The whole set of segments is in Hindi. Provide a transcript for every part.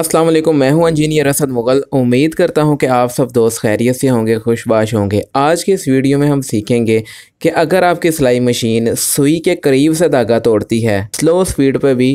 अस्सलाम वालेकुम मैं हूं इंजीनियर असद मुग़ल उम्मीद करता हूं कि आप सब दोस्त खैरियत से होंगे खुशबाश होंगे आज के इस वीडियो में हम सीखेंगे कि अगर आपकी सिलाई मशीन सुई के करीब से धागा तोड़ती है स्लो स्पीड पर भी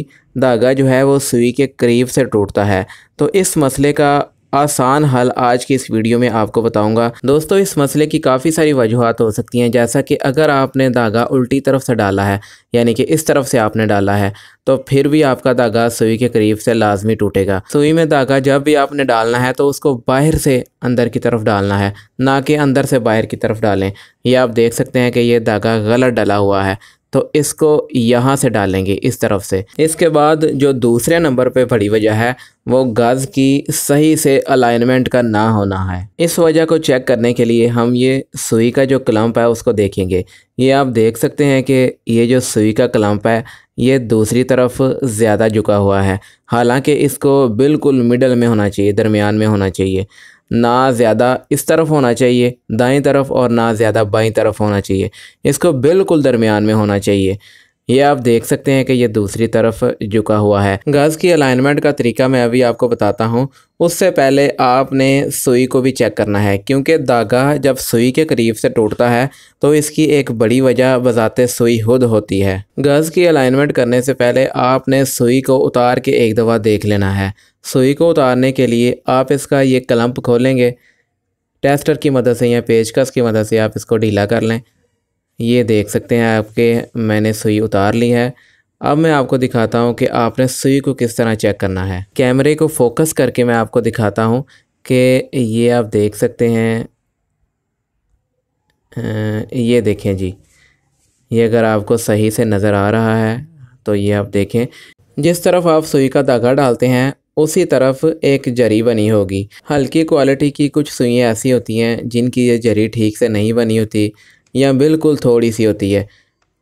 धागा जो है वो सुई के करीब से टूटता है तो इस मसले का आसान हल आज की इस वीडियो में आपको बताऊंगा दोस्तों इस मसले की काफ़ी सारी वजूहत हो सकती हैं जैसा कि अगर आपने धागा उल्टी तरफ से डाला है यानी कि इस तरफ से आपने डाला है तो फिर भी आपका धागा सुई के करीब से लाजमी टूटेगा सुई में धागा जब भी आपने डालना है तो उसको बाहर से अंदर की तरफ डालना है ना कि अंदर से बाहर की तरफ डालें यह आप देख सकते हैं कि यह धागा गलत डला हुआ है तो इसको यहाँ से डालेंगे इस तरफ से इसके बाद जो दूसरे नंबर पे बड़ी वजह है वो गज़ की सही से अलाइनमेंट का ना होना है इस वजह को चेक करने के लिए हम ये सुई का जो क्लम्प है उसको देखेंगे ये आप देख सकते हैं कि ये जो सुई का क्लम्प है ये दूसरी तरफ ज़्यादा झुका हुआ है हालांकि इसको बिल्कुल मिडल में होना चाहिए दरमियान में होना चाहिए ना ज़्यादा इस तरफ होना चाहिए दाएं तरफ और ना ज़्यादा बाईं तरफ होना चाहिए इसको बिल्कुल दरमियान में होना चाहिए ये आप देख सकते हैं कि ये दूसरी तरफ झुका हुआ है गज की अलाइनमेंट का तरीका मैं अभी आपको बताता हूँ उससे पहले आपने सुई को भी चेक करना है क्योंकि धागा जब सुई के करीब से टूटता है तो इसकी एक बड़ी वजह बजाते सुई खुद होती है गज की अलाइनमेंट करने से पहले आपने सुई को उतार के एक दफ़ा देख लेना है सुई को उतारने के लिए आप इसका ये क्लम्प खोलेंगे टेस्टर की मदद से या पेचकस की मदद से आप इसको ढीला कर लें ये देख सकते हैं आपके मैंने सुई उतार ली है अब मैं आपको दिखाता हूँ कि आपने सुई को किस तरह चेक करना है कैमरे को फोकस करके मैं आपको दिखाता हूँ कि ये आप देख सकते हैं ये देखें जी ये अगर आपको सही से नज़र आ रहा है तो ये आप देखें जिस तरफ आप सुई का धागा डालते हैं उसी तरफ एक जरी बनी होगी हल्की क्वालिटी की कुछ सुइयाँ ऐसी होती हैं जिनकी ये जरी ठीक से नहीं बनी होती या बिल्कुल थोड़ी सी होती है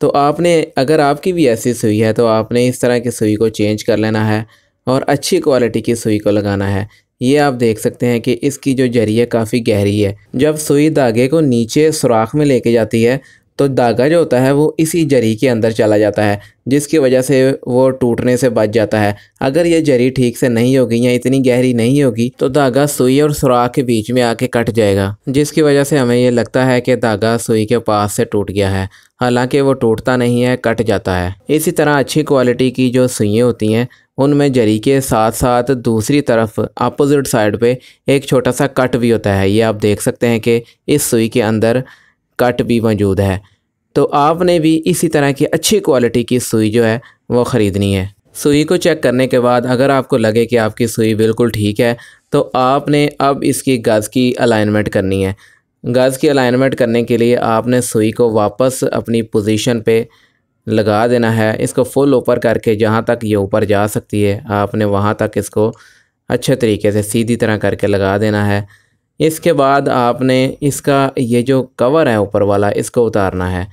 तो आपने अगर आपकी भी ऐसी सुई है तो आपने इस तरह की सुई को चेंज कर लेना है और अच्छी क्वालिटी की सुई को लगाना है ये आप देख सकते हैं कि इसकी जो जरिया काफ़ी गहरी है जब सुई धागे को नीचे सुराख में लेके जाती है तो धागा जो होता है वो इसी जरी के अंदर चला जाता है जिसकी वजह से वो टूटने से बच जाता है अगर ये जरी ठीक से नहीं होगी या इतनी गहरी नहीं होगी तो धागा सुई और सुराख के बीच में आके कट जाएगा जिसकी वजह से हमें ये लगता है कि धागा सुई के पास से टूट गया है हालांकि वो टूटता नहीं है कट जाता है इसी तरह अच्छी क्वालिटी की जो सुइयाँ होती हैं उनमें जरी के साथ साथ दूसरी तरफ अपोजिट साइड पे एक छोटा सा कट भी होता है ये आप देख सकते हैं कि इस सुई के अंदर कट भी मौजूद है तो आपने भी इसी तरह की अच्छी क्वालिटी की सुई जो है वो ख़रीदनी है सुई को चेक करने के बाद अगर आपको लगे कि आपकी सुई बिल्कुल ठीक है तो आपने अब इसकी गज़ की अलाइनमेंट करनी है गज़ की अलाइनमेंट करने के लिए आपने सुई को वापस अपनी पोजीशन पे लगा देना है इसको फुल ऊपर करके जहाँ तक ये ऊपर जा सकती है आपने वहाँ तक इसको अच्छे तरीके से सीधी तरह करके लगा देना है इसके बाद आपने इसका ये जो कवर है ऊपर वाला इसको उतारना है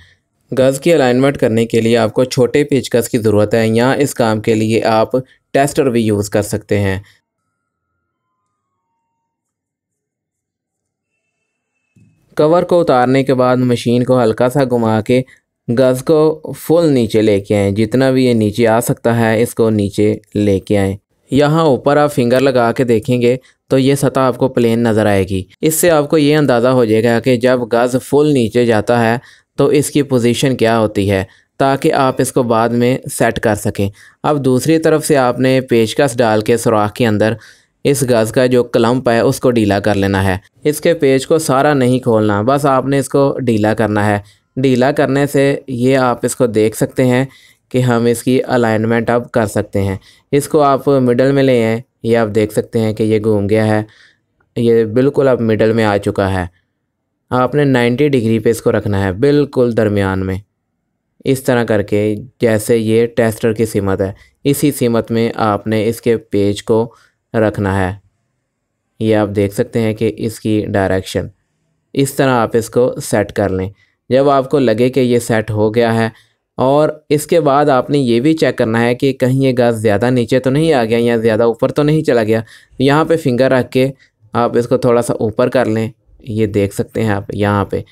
गज़ की अलाइनमेंट करने के लिए आपको छोटे पेचकस की ज़रूरत है या इस काम के लिए आप टेस्टर भी यूज़ कर सकते हैं कवर को उतारने के बाद मशीन को हल्का सा घुमा के गज़ को फुल नीचे लेके आएँ जितना भी ये नीचे आ सकता है इसको नीचे लेके आएँ यहाँ ऊपर आप फिंगर लगा के देखेंगे तो ये सतह आपको प्लेन नज़र आएगी इससे आपको ये अंदाज़ा हो जाएगा कि जब गज़ फुल नीचे जाता है तो इसकी पोजीशन क्या होती है ताकि आप इसको बाद में सेट कर सकें अब दूसरी तरफ से आपने पेचकस डाल के सुराख के अंदर इस गज का जो क्लम्प है उसको ढीला कर लेना है इसके पेज को सारा नहीं खोलना बस आपने इसको ढीला करना है ढीला करने से ये आप इसको देख सकते हैं कि हम इसकी अलाइनमेंट अब कर सकते हैं इसको आप मिडल में ले आएँ ये आप देख सकते हैं कि ये घूम गया है ये बिल्कुल अब मिडल में आ चुका है आपने 90 डिग्री पे इसको रखना है बिल्कुल दरमियान में इस तरह करके जैसे ये टेस्टर की सीमत है इसी सीमत में आपने इसके पेज को रखना है ये आप देख सकते हैं कि इसकी डायरेक्शन इस तरह आप इसको सेट कर लें जब आपको लगे कि ये सेट हो गया है और इसके बाद आपने ये भी चेक करना है कि कहीं ये गैस ज़्यादा नीचे तो नहीं आ गया या ज़्यादा ऊपर तो नहीं चला गया यहाँ पे फिंगर रख के आप इसको थोड़ा सा ऊपर कर लें ये देख सकते हैं आप यहाँ पे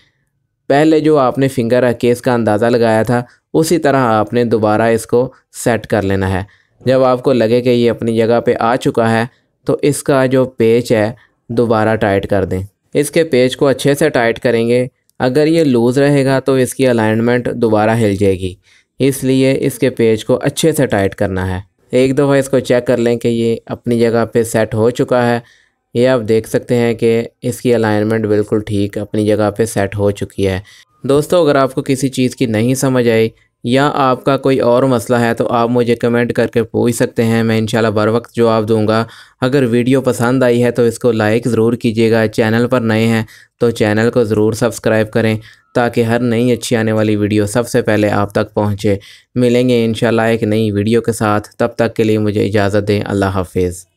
पहले जो आपने फिंगर रख के इसका अंदाज़ा लगाया था उसी तरह आपने दोबारा इसको सेट कर लेना है जब आपको लगे कि ये अपनी जगह पर आ चुका है तो इसका जो पेच है दोबारा टाइट कर दें इसके पेज को अच्छे से टाइट करेंगे अगर ये लूज़ रहेगा तो इसकी अलाइनमेंट दोबारा हिल जाएगी इसलिए इसके पेज को अच्छे से टाइट करना है एक दफ़ा इसको चेक कर लें कि ये अपनी जगह पे सेट हो चुका है ये आप देख सकते हैं कि इसकी अलाइनमेंट बिल्कुल ठीक अपनी जगह पे सेट हो चुकी है दोस्तों अगर आपको किसी चीज़ की नहीं समझ आई या आपका कोई और मसला है तो आप मुझे कमेंट करके पूछ सकते हैं मैं इंशाल्लाह बर वक्त जवाब दूंगा अगर वीडियो पसंद आई है तो इसको लाइक ज़रूर कीजिएगा चैनल पर नए हैं तो चैनल को ज़रूर सब्सक्राइब करें ताकि हर नई अच्छी आने वाली वीडियो सबसे पहले आप तक पहुँचे मिलेंगे इन एक नई वीडियो के साथ तब तक के लिए मुझे इजाज़त दें अल्लाह हाफिज़